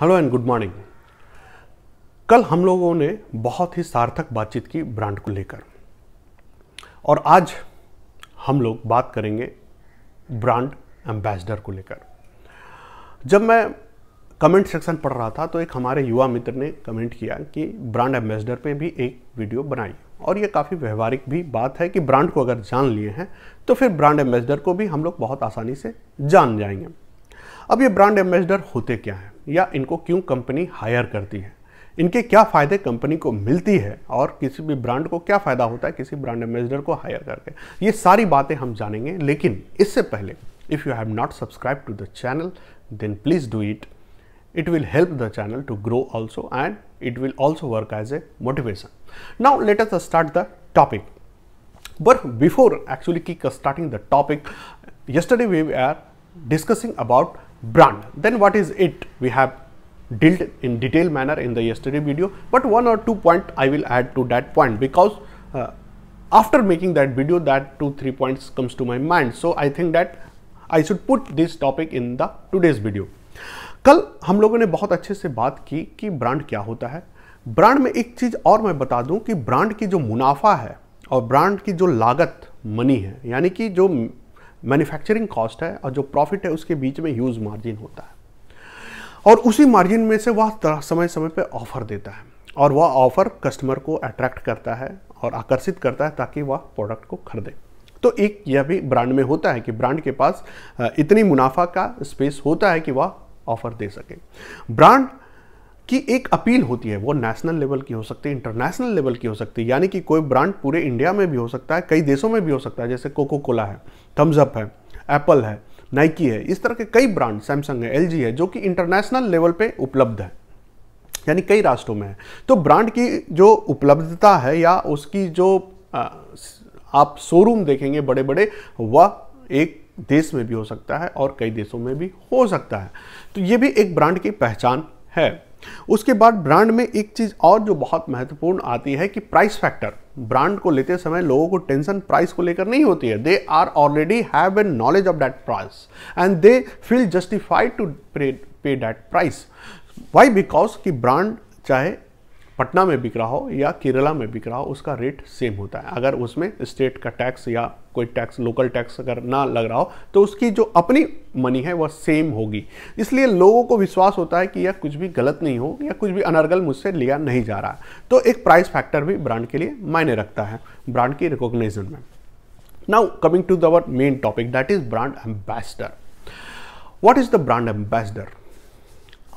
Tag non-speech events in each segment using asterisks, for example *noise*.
Hello and good morning कल हम लोगों ने बहुत ही सार्थक बातचीत की ब्रांड को लेकर और आज हम लोग बात करेंगे ब्रांड एम्बेसडर को लेकर जब मैं कमेंट सेक्शन पढ़ रहा था तो एक हमारे युवा मित्र ने कमेंट किया कि ब्रांड एम्बेसडर पे भी एक वीडियो बनाई और ये काफ़ी व्यवहारिक भी बात है कि ब्रांड को अगर जान लिए हैं तो फिर ब्रांड एम्बेसडर को भी हम लोग बहुत आसानी से जान जाएंगे अब ये ब्रांड एम्बेसडर होते क्या हैं या इनको क्यों कंपनी हायर करती है इनके क्या फ़ायदे कंपनी को मिलती है और किसी भी ब्रांड को क्या फ़ायदा होता है किसी ब्रांड एम्बेसडर को हायर करके ये सारी बातें हम जानेंगे लेकिन इससे पहले if you have not subscribe to the channel then please do it it will help the channel to grow also and it will also work as a motivation now let us start the topic but before actually की starting the topic yesterday we are discussing about brand then what is it we have dealt in detail manner in the yesterday video but one or two point i will add to that point because uh, after making that video that two three points comes to my mind so i think that i should put this topic in the today's video कल हम लोगों ने बहुत अच्छे से बात की कि ब्रांड क्या होता है ब्रांड में एक चीज़ और मैं बता दूं कि ब्रांड की जो मुनाफा है और ब्रांड की जो लागत मनी है यानी कि जो मैन्युफैक्चरिंग कॉस्ट है और जो प्रॉफिट है उसके बीच में ह्यूज मार्जिन होता है और उसी मार्जिन में से वह समय समय पर ऑफर देता है और वह ऑफर कस्टमर को अट्रैक्ट करता है और आकर्षित करता है ताकि वह प्रोडक्ट को खरीदे तो एक यह भी ब्रांड में होता है कि ब्रांड के पास इतनी मुनाफा का स्पेस होता है कि वह ऑफर दे सके ब्रांड कि एक अपील होती है वो नेशनल लेवल की हो सकती है इंटरनेशनल लेवल की हो सकती है यानी कि कोई ब्रांड पूरे इंडिया में भी हो सकता है कई देशों में भी हो सकता है जैसे कोको कोला है थम्स अप है एप्पल है नाइकी है इस तरह के कई ब्रांड सैमसंग है एल है जो कि इंटरनेशनल लेवल पर उपलब्ध है यानी कई राष्ट्रों में है तो ब्रांड की जो उपलब्धता है या उसकी जो आप शोरूम देखेंगे बड़े बड़े वह एक देश में भी हो सकता है और कई देशों में भी हो सकता है तो ये भी एक ब्रांड की पहचान है उसके बाद ब्रांड में एक चीज़ और जो बहुत महत्वपूर्ण आती है कि प्राइस फैक्टर ब्रांड को लेते समय लोगों को टेंशन प्राइस को लेकर नहीं होती है they are already have a knowledge of that price and they feel justified to pay that price why because कि ब्रांड चाहे पटना में बिक रहा हो या केरला में बिक रहा हो उसका रेट सेम होता है अगर उसमें स्टेट का टैक्स या कोई टैक्स लोकल टैक्स अगर ना लग रहा हो तो उसकी जो अपनी मनी है वह सेम होगी इसलिए लोगों को विश्वास होता है कि यह कुछ भी गलत नहीं हो या कुछ भी अनर्गल मुझसे लिया नहीं जा रहा तो एक प्राइस फैक्टर भी ब्रांड के लिए मायने रखता है ब्रांड की रिकोगनाइजन में now coming to our main topic that is brand ambassador what is the brand ambassador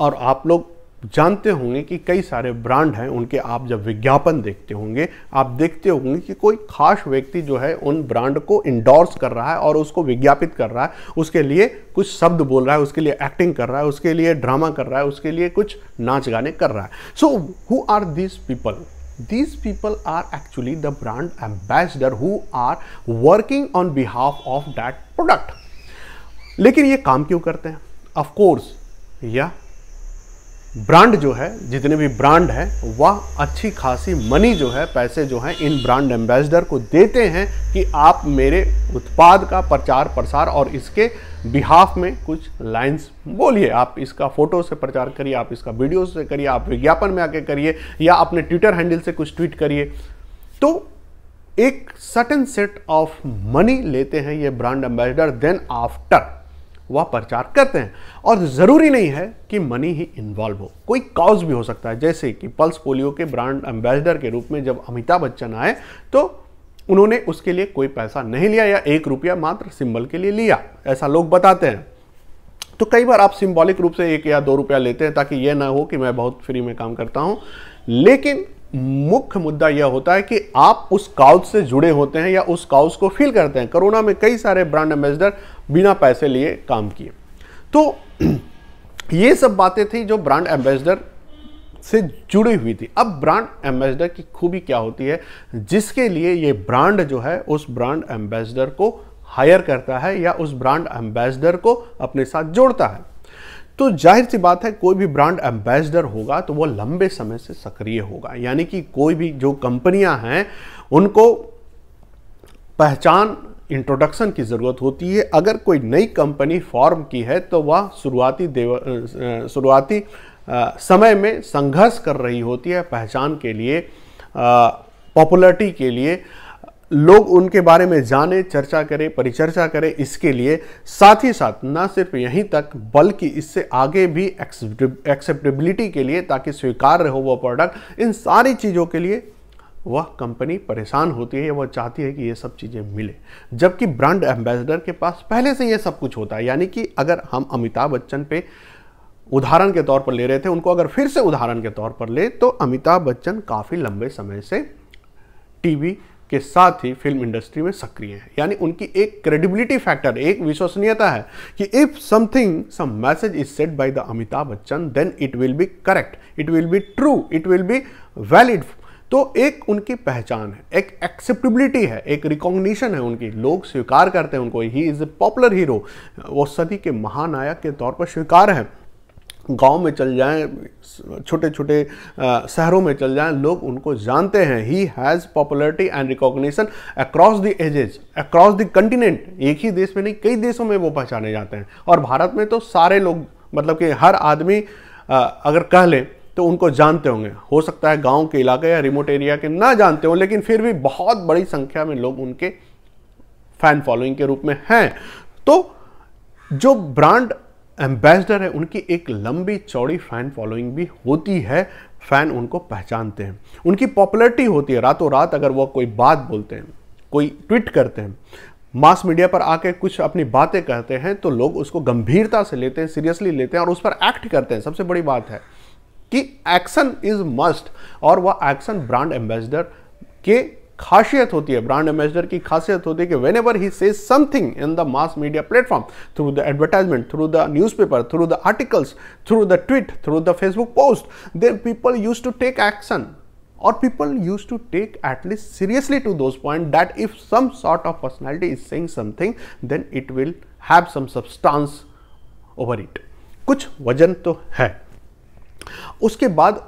और आप लोग जानते होंगे कि कई सारे ब्रांड हैं उनके आप जब विज्ञापन देखते होंगे आप देखते होंगे कि कोई खास व्यक्ति जो है उन ब्रांड को इंडोर्स कर रहा है और उसको विज्ञापित कर रहा है उसके लिए कुछ शब्द बोल रहा है उसके लिए एक्टिंग कर रहा है उसके लिए ड्रामा कर रहा है उसके लिए कुछ नाच गाने कर रहा है so who are these people these people are actually the brand ambassador who are working on behalf of that product लेकिन ये काम क्यों करते हैं ऑफकोर्स या yeah ब्रांड जो है जितने भी ब्रांड हैं वह अच्छी खासी मनी जो है पैसे जो हैं इन ब्रांड एम्बेसडर को देते हैं कि आप मेरे उत्पाद का प्रचार प्रसार और इसके बिहाफ में कुछ लाइंस बोलिए आप इसका फोटो से प्रचार करिए आप इसका वीडियो से करिए आप विज्ञापन में आके करिए या अपने ट्विटर हैंडल से कुछ ट्वीट करिए तो एक सटन सेट ऑफ मनी लेते हैं ये ब्रांड एम्बेसडर देन आफ्टर वह प्रचार करते हैं और ज़रूरी नहीं है कि मनी ही इन्वॉल्व हो कोई कॉज भी हो सकता है जैसे कि पल्स पोलियो के ब्रांड एम्बेसडर के रूप में जब अमिताभ बच्चन आए तो उन्होंने उसके लिए कोई पैसा नहीं लिया या एक रुपया मात्र सिंबल के लिए लिया ऐसा लोग बताते हैं तो कई बार आप सिंबॉलिक रूप से एक या दो रुपया लेते हैं ताकि यह ना हो कि मैं बहुत फ्री में काम करता हूं लेकिन मुख्य मुद्दा यह होता है कि आप उस काउज से जुड़े होते हैं या उस काउज को फील करते हैं कोरोना में कई सारे ब्रांड एम्बेसडर बिना पैसे लिए काम किए तो *clears throat* ये सब बातें थी जो ब्रांड एम्बेसडर से जुड़ी हुई थी अब ब्रांड एम्बेसडर की खूबी क्या होती है जिसके लिए ये ब्रांड जो है उस ब्रांड एम्बेसडर को हायर करता है या उस ब्रांड एम्बेसडर को अपने साथ जोड़ता है तो जाहिर सी बात है कोई भी ब्रांड एम्बेसडर होगा तो वो लंबे समय से सक्रिय होगा यानी कि कोई भी जो कंपनियां हैं उनको पहचान इंट्रोडक्शन की ज़रूरत होती है अगर कोई नई कंपनी फॉर्म की है तो वह शुरुआती देव शुरुआती समय में संघर्ष कर रही होती है पहचान के लिए पॉपुलरिटी के लिए लोग उनके बारे में जाने चर्चा करें परिचर्चा करें इसके लिए साथ ही साथ ना सिर्फ यहीं तक बल्कि इससे आगे भी एक्सेप्टेबिलिटी के लिए ताकि स्वीकार रहे वह प्रोडक्ट इन सारी चीज़ों के लिए वह कंपनी परेशान होती है या वह चाहती है कि ये सब चीज़ें मिले जबकि ब्रांड एम्बेसडर के पास पहले से ये सब कुछ होता है यानी कि अगर हम अमिताभ बच्चन पे उदाहरण के तौर पर ले रहे थे उनको अगर फिर से उदाहरण के तौर पर ले तो अमिताभ बच्चन काफ़ी लंबे समय से टीवी के साथ ही फिल्म इंडस्ट्री में सक्रिय हैं यानी उनकी एक क्रेडिबिलिटी फैक्टर एक विश्वसनीयता है कि if something some message is set by the Amitabh Bachchan then it will be correct it will be true it will be valid तो एक उनकी पहचान है एक एक्सेप्टेबिलिटी है एक रिकॉग्निशन है उनकी लोग स्वीकार करते हैं उनको he is a popular hero वो सदी के महानायक के तौर पर स्वीकार है गांव में चल जाएं छोटे छोटे शहरों में चल जाएं लोग उनको जानते हैं he has popularity and recognition across the ages across the continent एक ही देश में नहीं कई देशों में वो पहचाने जाते हैं और भारत में तो सारे लोग मतलब कि हर आदमी अगर कह लें तो उनको जानते होंगे हो सकता है गांव के इलाके या रिमोट एरिया के ना जानते हो लेकिन फिर भी बहुत बड़ी संख्या में लोग उनके फैन फॉलोइंग के रूप में हैं तो जो ब्रांड एम्बेसडर है उनकी एक लंबी चौड़ी फैन फॉलोइंग भी होती है फैन उनको पहचानते हैं उनकी पॉपुलरिटी होती है रातों रात अगर वो कोई बात बोलते हैं कोई ट्वीट करते हैं मास मीडिया पर आके कुछ अपनी बातें कहते हैं तो लोग उसको गंभीरता से लेते हैं सीरियसली लेते हैं और उस पर एक्ट करते हैं सबसे बड़ी बात है कि एक्शन इज मस्ट और वह एक्शन ब्रांड एम्बेसडर के खासियत होती है ब्रांड एम्बेसडर की खासियत होती है कि whenever he says something in the mass media platform through the advertisement through the newspaper through the articles through the tweet through the Facebook post then people use to take action और people use to take at least seriously to those point that if some sort of personality is is something then it will have some substance over it कुछ वजन तो है उसके बाद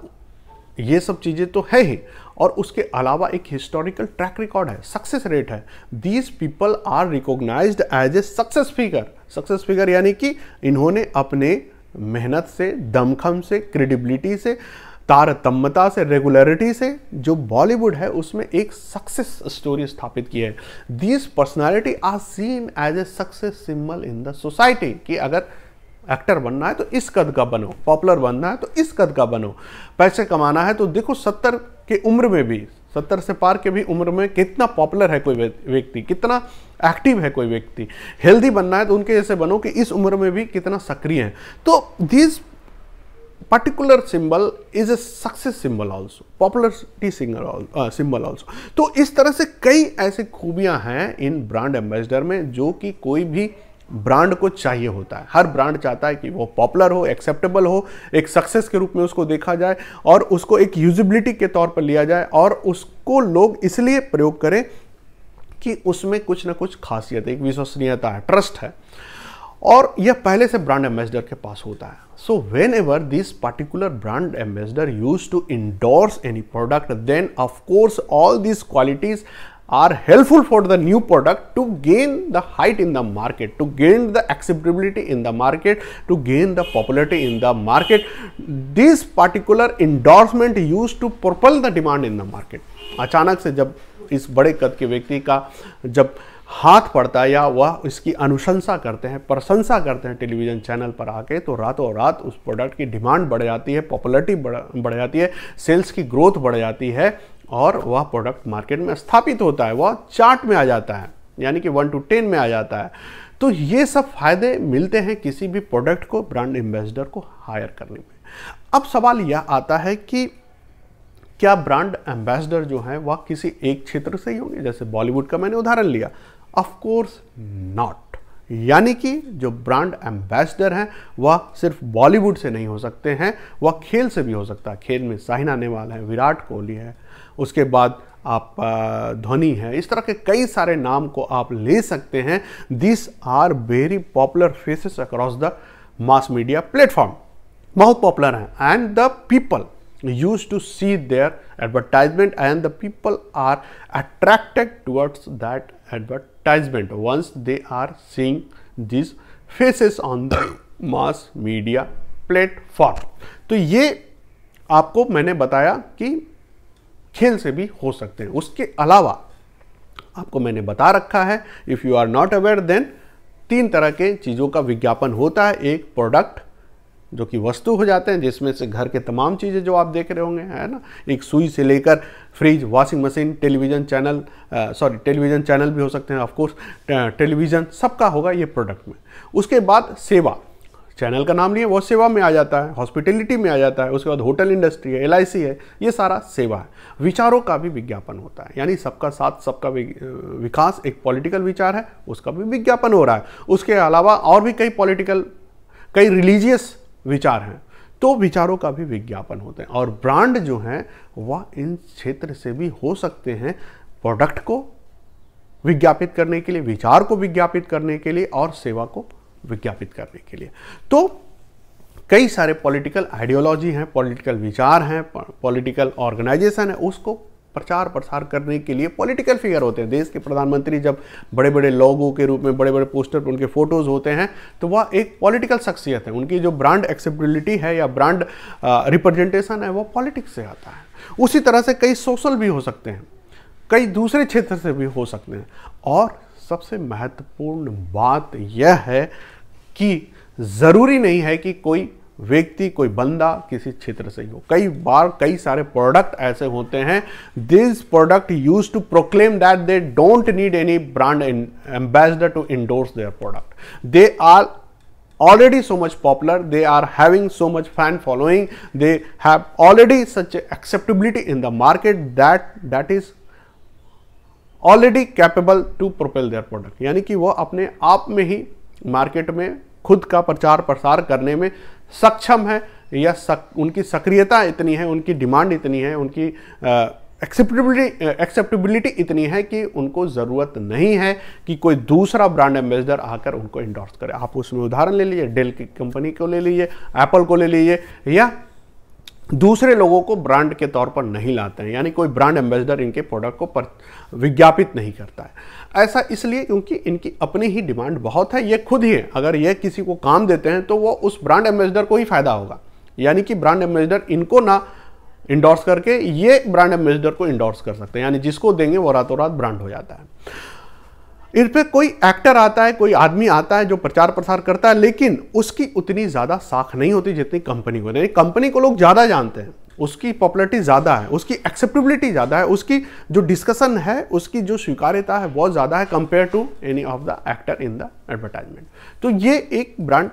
ये सब चीज़ें तो है ही और उसके अलावा एक हिस्टोरिकल ट्रैक रिकॉर्ड है सक्सेस रेट है these people are recognize as a success figure success figure यानी कि इन्होंने अपने मेहनत से दमखम से क्रेडिबिलिटी से तारतम्यता से रेगुलरिटी से जो बॉलीवुड है उसमें एक सक्सेस स्टोरी स्थापित की है these personality are seen as a success symbol in the society कि अगर एक्टर बनना है तो इस कद का बनो पॉपुलर बनना है तो इस कद का बनो पैसे कमाना है तो देखो सत्तर कि उम्र में भी सत्तर से पार के भी उम्र में कितना पॉपुलर है कोई व्यक्ति कितना एक्टिव है कोई व्यक्ति हेल्दी बनना है तो उनके जैसे बनो कि इस उम्र में भी कितना सक्रिय है तो this particular symbol is a success symbol also popularity single symbol also तो इस तरह से कई ऐसी खूबियां हैं इन ब्रांड एम्बेसडर में जो कि कोई भी ब्रांड को चाहिए होता है हर ब्रांड चाहता है कि वो पॉपुलर हो एक्सेप्टेबल हो एक सक्सेस के रूप में उसको देखा जाए और उसको एक यूजिबिलिटी के तौर पर लिया जाए और उसको लोग इसलिए प्रयोग करें कि उसमें कुछ ना कुछ खासियत एक विश्वसनीयता है ट्रस्ट है और यह पहले से ब्रांड एम्बेसडर के पास होता है so whenever this particular brand ambassador use to endorse any product then of course all this qualities are helpful for the new product to gain the height in the market, to gain the acceptability in the market, to gain the popularity in the market. This particular endorsement used to propel the demand in the market. अचानक से जब इस बड़े कद के व्यक्ति का जब हाथ पड़ता है या वह इसकी अनुशंसा करते हैं प्रशंसा करते हैं टेलीविज़न चैनल पर आके तो रातों रात उस प्रोडक्ट की डिमांड बढ़ जाती है पॉपुलरिटी बढ़ बढ़ जाती है सेल्स की ग्रोथ बढ़ जाती है और वह प्रोडक्ट मार्केट में स्थापित होता है वह चार्ट में आ जाता है यानी कि वन टू टेन में आ जाता है तो ये सब फायदे मिलते हैं किसी भी प्रोडक्ट को ब्रांड एम्बेसडर को हायर करने में अब सवाल यह आता है कि क्या ब्रांड एम्बेसडर जो है वह किसी एक क्षेत्र से ही होंगे जैसे बॉलीवुड का मैंने उदाहरण लिया ऑफकोर्स नॉट यानी कि जो ब्रांड एम्बेसडर हैं वह सिर्फ बॉलीवुड से नहीं हो सकते हैं वह खेल से भी हो सकता है खेल में साहिना नेहवाल है विराट कोहली है उसके बाद आप ध्वनि है इस तरह के कई सारे नाम को आप ले सकते हैं this are very popular faces across the mass media platform बहुत पॉपुलर हैं and the people use to see their advertisement and the people are attracted towards that advertisement once they are seeing this faces on the mass media platform तो ये आपको मैंने बताया कि खेल से भी हो सकते हैं उसके अलावा आपको मैंने बता रखा है if you are not aware then तीन तरह के चीज़ों का विज्ञापन होता है एक प्रोडक्ट जो कि वस्तु हो जाते हैं जिसमें से घर के तमाम चीज़ें जो आप देख रहे होंगे है ना एक सुई से लेकर fridge washing machine television channel sorry television channel भी हो सकते हैं ऑफकोर्स टेलीविज़न सबका होगा ये प्रोडक्ट में उसके बाद सेवा चैनल का नाम लिए वो सेवा में आ जाता है हॉस्पिटलिटी में आ जाता है उसके बाद होटल इंडस्ट्री है एल है ये सारा सेवा है विचारों का भी विज्ञापन होता है यानी सबका साथ सबका विकास एक पॉलिटिकल विचार है उसका भी विज्ञापन हो रहा है उसके अलावा और भी कई पॉलिटिकल कई रिलीजियस विचार हैं तो विचारों का भी विज्ञापन होते हैं और ब्रांड जो हैं वह इन क्षेत्र से भी हो सकते हैं प्रोडक्ट को विज्ञापित करने के लिए विचार को विज्ञापित करने के लिए और सेवा को विज्ञापित करने के लिए तो कई सारे पॉलिटिकल आइडियोलॉजी हैं पॉलिटिकल विचार हैं पॉलिटिकल ऑर्गेनाइजेशन है उसको प्रचार प्रसार करने के लिए पॉलिटिकल फिगर होते हैं देश के प्रधानमंत्री जब बड़े बड़े लोगों के रूप में बड़े बड़े पोस्टर पर उनके फोटोज होते हैं तो वह एक पॉलिटिकल शख्सियत है उनकी जो ब्रांड एक्सेप्टेबिलिटी है या ब्रांड रिप्रेजेंटेशन है वह पॉलिटिक्स से आता है उसी तरह से कई सोशल भी हो सकते हैं कई दूसरे क्षेत्र से भी हो सकते हैं और सबसे महत्वपूर्ण बात यह है कि ज़रूरी नहीं है कि कोई व्यक्ति कोई बंदा किसी क्षेत्र से ही हो कई बार कई सारे प्रोडक्ट ऐसे होते हैं this product use to proclaim that they don't need any brand ambassador to endorse their product they are already so much popular they are having so much fan following they have already such acceptability in the market that that is already capable to propel their product यानी कि वो अपने आप में ही market में खुद का प्रचार प्रसार करने में सक्षम है या सक, उनकी सक्रियता इतनी है उनकी डिमांड इतनी है उनकी एक्सेप्टेबिलिटी एक्सेप्टेबिलिटी इतनी है कि उनको ज़रूरत नहीं है कि कोई दूसरा ब्रांड एम्बेसडर आकर उनको इंडोर्स करे आप उसमें उदाहरण ले लीजिए डेल की कंपनी को ले लीजिए एप्पल को ले लीजिए या दूसरे लोगों को ब्रांड के तौर पर नहीं लाते हैं यानी कोई ब्रांड एम्बेसडर इनके प्रोडक्ट को पर विज्ञापित नहीं करता है ऐसा इसलिए क्योंकि इनकी अपनी ही डिमांड बहुत है ये खुद ही है अगर ये किसी को काम देते हैं तो वो उस ब्रांड एम्बेसडर को ही फ़ायदा होगा यानी कि ब्रांड एम्बेसडर इनको ना इंडोर्स करके ये ब्रांड एम्बेसडर को इंडोर्स कर सकते हैं यानी जिसको देंगे वो रातों रात ब्रांड हो जाता है इस पर कोई एक्टर आता है कोई आदमी आता है जो प्रचार प्रसार करता है लेकिन उसकी उतनी ज़्यादा साख नहीं होती जितनी कंपनी को नहीं कंपनी को लोग ज़्यादा जानते हैं उसकी पॉपुलरिटी ज़्यादा है उसकी एक्सेप्टेबिलिटी ज़्यादा है उसकी जो डिस्कशन है उसकी जो स्वीकार्यता है बहुत ज़्यादा है compare to any of the actor in the advertisement तो ये एक ब्रांड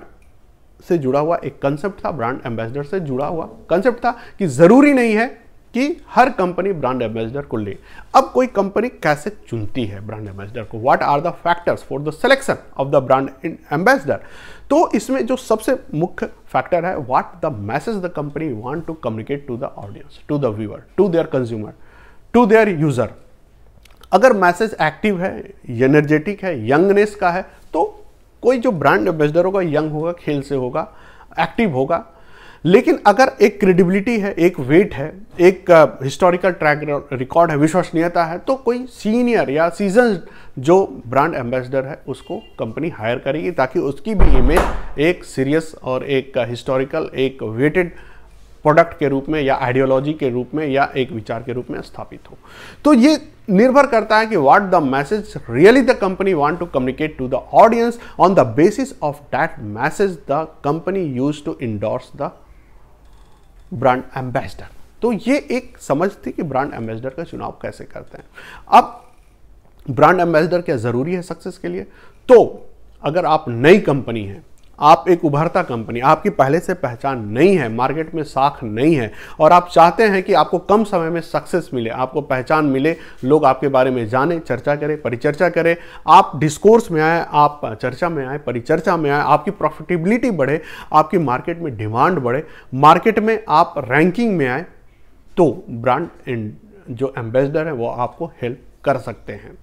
से जुड़ा हुआ एक कंसेप्ट था ब्रांड एम्बेसडर से जुड़ा हुआ कंसेप्ट था कि ज़रूरी नहीं है कि हर कंपनी ब्रांड एम्बेसडर को ले अब कोई कंपनी कैसे चुनती है ब्रांड एम्बेसडर को what are the factors for the selection of the brand ambassador तो इसमें जो सबसे मुख्य फैक्टर है what the message the company want to communicate to the audience to the viewer to their consumer to their user अगर message active है energetic है youngness का है तो कोई जो ब्रांड एम्बेसडर होगा यंग होगा खेल से होगा एक्टिव होगा लेकिन अगर एक क्रेडिबिलिटी है एक वेट है एक हिस्टोरिकल ट्रैक रिकॉर्ड है विश्वसनीयता है तो कोई सीनियर या सीजन जो ब्रांड एम्बेसडर है उसको कंपनी हायर करेगी ताकि उसकी भी इमेज एक सीरियस और एक हिस्टोरिकल uh, एक वेटेड प्रोडक्ट के रूप में या आइडियोलॉजी के रूप में या एक विचार के रूप में स्थापित हो तो ये निर्भर करता है कि what the message really the company want to communicate to the audience on the basis of that message the company use to endorse the brand ambassador तो ये एक समझ थी कि ब्रांड एम्बेसडर का चुनाव कैसे करते हैं अब ब्रांड एम्बेसडर क्या ज़रूरी है सक्सेस के लिए तो अगर आप नई कंपनी हैं आप एक उभरता कंपनी आपकी पहले से पहचान नहीं है मार्केट में साख नहीं है और आप चाहते हैं कि आपको कम समय में सक्सेस मिले आपको पहचान मिले लोग आपके बारे में जाने चर्चा करें परिचर्चा करें आप डिस्कोर्स में आए आप चर्चा में आए परिचर्चा में आए आपकी प्रॉफिटेबिलिटी बढ़े आपकी मार्केट में डिमांड बढ़े मार्केट में आप रैंकिंग में आए तो ब्रांड एंड जो एम्बेसडर है वो आपको हेल्प कर सकते हैं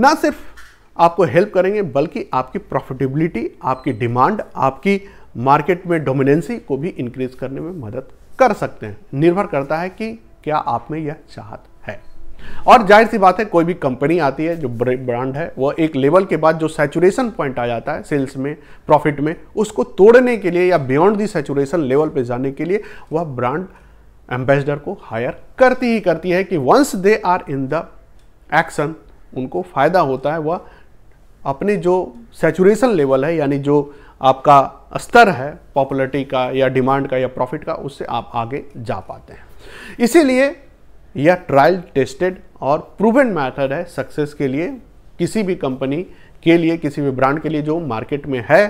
ना सिर्फ आपको हेल्प करेंगे बल्कि आपकी प्रॉफिटेबिलिटी आपकी डिमांड आपकी मार्केट में डोमिनेंसी को भी इंक्रीज करने में मदद कर सकते हैं निर्भर करता है कि क्या आप में यह चाहत है और जाहिर सी बात है कोई भी कंपनी आती है जो ब्रांड है वह एक लेवल के बाद जो सेचुरेशन पॉइंट आ जाता है सेल्स में प्रॉफिट में उसको तोड़ने के लिए या बियॉन्ड दी सेचुरेशन लेवल पर जाने के लिए वह ब्रांड एम्बेसडर को हायर करती ही करती है कि once they are in the action उनको फ़ायदा होता है वह अपने जो सेचुरेशन लेवल है यानी जो आपका स्तर है पॉपुलरिटी का या डिमांड का या प्रॉफिट का उससे आप आगे जा पाते हैं इसीलिए यह ट्रायल टेस्टेड और प्रूवन मेथड है सक्सेस के लिए किसी भी कंपनी के लिए किसी भी ब्रांड के लिए जो मार्केट में है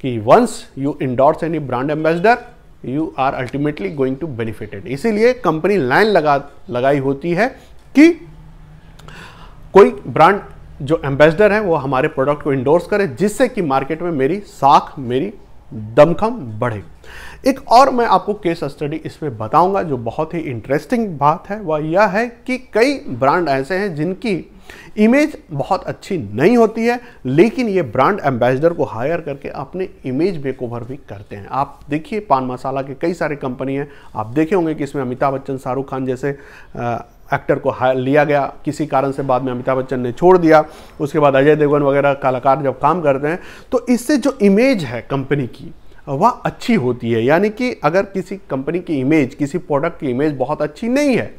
कि once you endorse any brand ambassador you are ultimately going to benefited इसीलिए कंपनी लाइन लगा लगाई होती है कि कोई ब्रांड जो एम्बेसडर हैं वो हमारे प्रोडक्ट को इंडोर्स करें जिससे कि मार्केट में मेरी साख मेरी दमखम बढ़े एक और मैं आपको केस स्टडी इसमें बताऊंगा जो बहुत ही इंटरेस्टिंग बात है वह यह है कि कई ब्रांड ऐसे हैं जिनकी इमेज बहुत अच्छी नहीं होती है लेकिन ये ब्रांड एम्बेसडर को हायर करके अपने इमेज मेकओवर भी करते हैं आप देखिए पान मसाला के कई सारे कंपनी हैं आप देखे होंगे कि इसमें अमिताभ बच्चन शाहरुख खान जैसे आ, एक्टर को लिया गया किसी कारण से बाद में अमिताभ बच्चन ने छोड़ दिया उसके बाद अजय देवगन वगैरह कलाकार जब काम करते हैं तो इससे जो इमेज है कंपनी की वह अच्छी होती है यानी कि अगर किसी कंपनी की इमेज किसी प्रोडक्ट की इमेज बहुत अच्छी नहीं है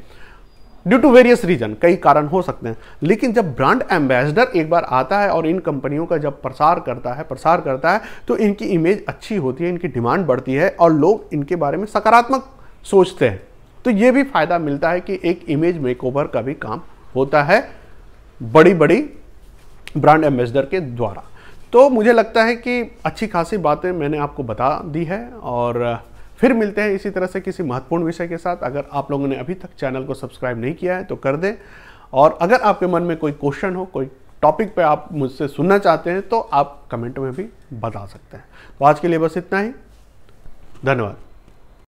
ड्यू टू वेरियस रीजन कई कारण हो सकते हैं लेकिन जब ब्रांड एम्बेसडर एक बार आता है और इन कंपनियों का जब प्रसार करता है प्रसार करता है तो इनकी इमेज अच्छी होती है इनकी डिमांड बढ़ती है और लोग इनके बारे में सकारात्मक सोचते हैं तो ये भी फ़ायदा मिलता है कि एक इमेज मेकओवर का भी काम होता है बड़ी बड़ी ब्रांड एम्बेसडर के द्वारा तो मुझे लगता है कि अच्छी खासी बातें मैंने आपको बता दी है और फिर मिलते हैं इसी तरह से किसी महत्वपूर्ण विषय के साथ अगर आप लोगों ने अभी तक चैनल को सब्सक्राइब नहीं किया है तो कर दें और अगर आपके मन में कोई क्वेश्चन हो कोई टॉपिक पे आप मुझसे सुनना चाहते हैं तो आप कमेंट में भी बता सकते हैं तो आज के लिए बस इतना ही धन्यवाद